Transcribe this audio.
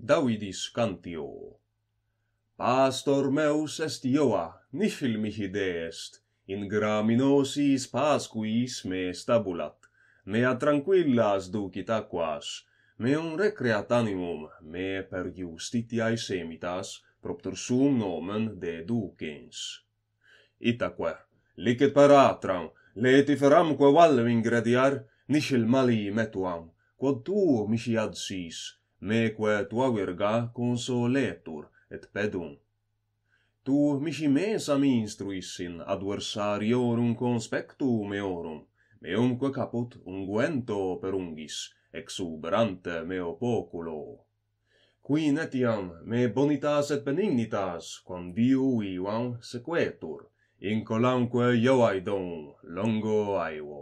Davidis cantio. Pastor meus est Ioa, nifil mihi de est, in graminosis pasquis me stabulat, mea tranquillas ducit aquas, meum recreat animum, me per justitiae semitas, propter sum nomen de ducens. Itaque, licet per atram, leti feram valem ingrediar, nifil mali metuam, quod tu mihi adsis, neque tua virga consoletur et pedum. Tu mihi mensam instruissin adversariorum conspectu meorum, meumque caput unguento per ungis, exuberante meo populo. Qui netiam me bonitas et benignitas, quam diu ivam sequetur, in colamque joaidum longo aevo.